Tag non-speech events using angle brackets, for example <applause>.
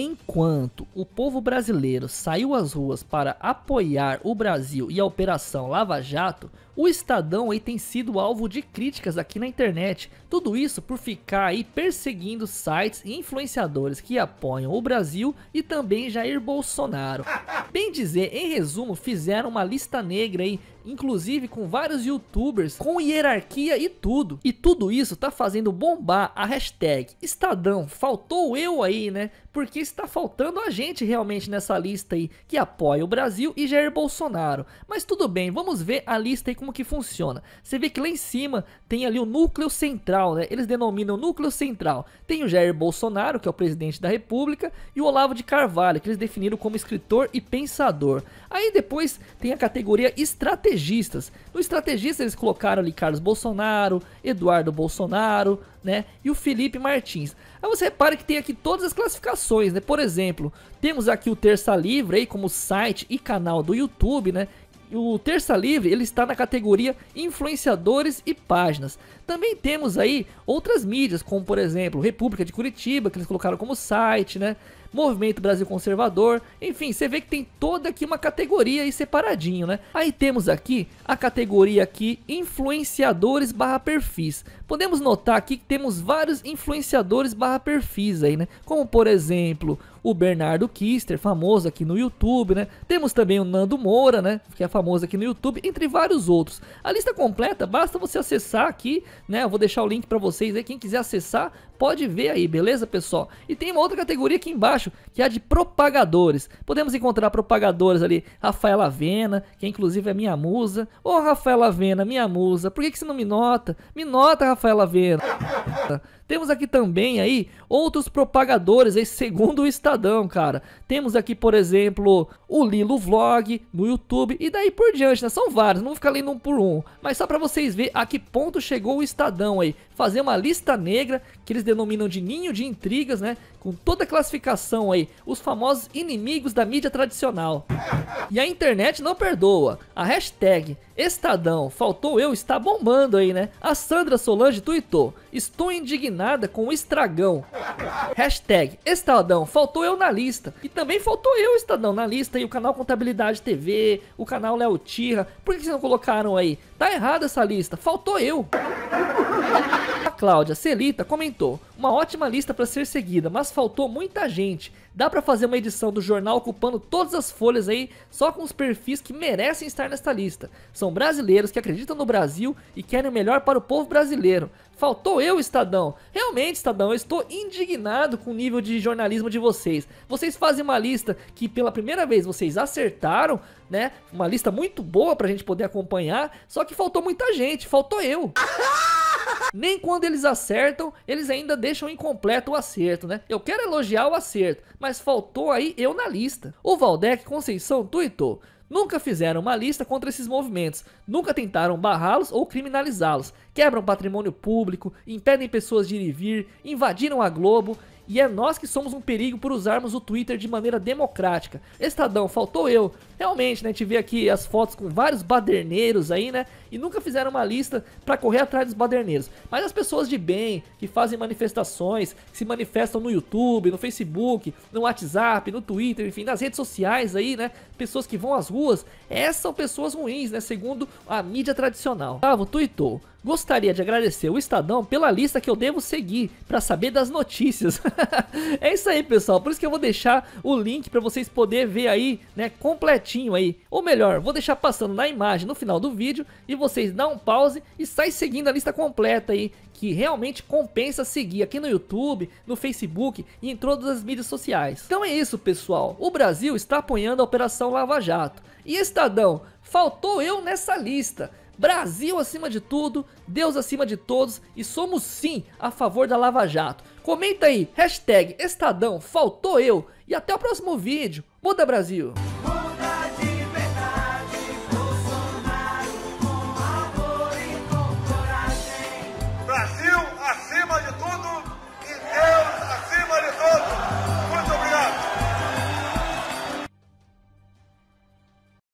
Enquanto o povo brasileiro saiu às ruas para apoiar o Brasil e a Operação Lava Jato, o Estadão aí tem sido alvo de críticas aqui na internet, tudo isso por ficar aí perseguindo sites e influenciadores que apoiam o Brasil e também Jair Bolsonaro. Bem dizer, em resumo, fizeram uma lista negra aí, inclusive com vários youtubers, com hierarquia e tudo. E tudo isso tá fazendo bombar a hashtag Estadão, faltou eu aí, né? Porque está faltando a gente realmente nessa lista aí, que apoia o Brasil e Jair Bolsonaro. Mas tudo bem, vamos ver a lista aí com como que funciona. Você vê que lá em cima tem ali o núcleo central, né? Eles denominam núcleo central. Tem o Jair Bolsonaro, que é o presidente da república, e o Olavo de Carvalho, que eles definiram como escritor e pensador. Aí depois tem a categoria estrategistas. No estrategista eles colocaram ali Carlos Bolsonaro, Eduardo Bolsonaro, né? E o Felipe Martins. Aí você repara que tem aqui todas as classificações, né? Por exemplo, temos aqui o Terça Livre aí como site e canal do YouTube, né? o Terça Livre ele está na categoria influenciadores e páginas. Também temos aí outras mídias, como por exemplo República de Curitiba, que eles colocaram como site, né? Movimento Brasil Conservador, enfim, você vê que tem toda aqui uma categoria aí separadinho, né? Aí temos aqui a categoria aqui influenciadores barra perfis. Podemos notar aqui que temos vários influenciadores barra perfis aí, né? Como por exemplo, o Bernardo Kister, famoso aqui no YouTube, né? Temos também o Nando Moura, né? Que é famoso aqui no YouTube, entre vários outros. A lista completa, basta você acessar aqui, né? Eu vou deixar o link para vocês aí, quem quiser acessar, pode ver aí, beleza, pessoal? E tem uma outra categoria aqui embaixo, que é a de propagadores. Podemos encontrar propagadores ali, Rafaela Avena, que inclusive é minha musa. Ô oh, Rafaela Avena, minha musa, por que, que você não me nota? Me nota, Rafaela Avena. Temos aqui também aí outros propagadores aí segundo o Estadão, cara. Temos aqui, por exemplo, o Lilo Vlog no YouTube e daí por diante, né? São vários, não fica lendo um por um. Mas só para vocês verem a que ponto chegou o Estadão aí. Fazer uma lista negra que eles denominam de ninho de intrigas, né? Com toda a classificação geração aí, os famosos inimigos da mídia tradicional. E a internet não perdoa. A hashtag Estadão, faltou eu está bombando aí, né? A Sandra Solange tuitou, estou indignada com o estragão. Hashtag Estadão, faltou eu na lista. E também faltou eu, Estadão, na lista. E o canal Contabilidade TV, o canal Léo Tirra. Por que vocês não colocaram aí? Tá errada essa lista, faltou eu. A Cláudia Celita comentou: Uma ótima lista para ser seguida, mas faltou muita gente. Dá para fazer uma edição do jornal ocupando todas as folhas aí, só com os perfis que merecem estar nesta lista. São são brasileiros que acreditam no Brasil e querem o melhor para o povo brasileiro. Faltou eu, Estadão. Realmente, Estadão, eu estou indignado com o nível de jornalismo de vocês. Vocês fazem uma lista que pela primeira vez vocês acertaram, né? Uma lista muito boa pra gente poder acompanhar, só que faltou muita gente, faltou eu. <laughs> Nem quando eles acertam, eles ainda deixam incompleto o acerto, né? Eu quero elogiar o acerto, mas faltou aí eu na lista. O Valdec Conceição tuitou: Nunca fizeram uma lista contra esses movimentos, nunca tentaram barrá-los ou criminalizá-los, quebram patrimônio público, impedem pessoas de ir e vir, invadiram a Globo, e é nós que somos um perigo por usarmos o Twitter de maneira democrática. Estadão, faltou eu. Realmente, né? A gente vê aqui as fotos com vários baderneiros aí, né? E nunca fizeram uma lista para correr atrás dos baderneiros. Mas as pessoas de bem, que fazem manifestações, que se manifestam no YouTube, no Facebook, no WhatsApp, no Twitter, enfim, nas redes sociais aí, né? Pessoas que vão às ruas, essas são pessoas ruins, né? Segundo a mídia tradicional. Tavo, tuitou. Gostaria de agradecer o Estadão pela lista que eu devo seguir para saber das notícias. <laughs> é isso aí, pessoal. Por isso que eu vou deixar o link para vocês poderem ver aí, né, completinho aí. Ou melhor, vou deixar passando na imagem no final do vídeo e vocês dão um pause e saem seguindo a lista completa aí, que realmente compensa seguir aqui no YouTube, no Facebook e em todas as mídias sociais. Então é isso, pessoal. O Brasil está apoiando a Operação Lava Jato. E Estadão, faltou eu nessa lista. Brasil acima de tudo, Deus acima de todos e somos sim a favor da Lava Jato. Comenta aí, hashtag Estadão, faltou eu e até o próximo vídeo. Muda Brasil!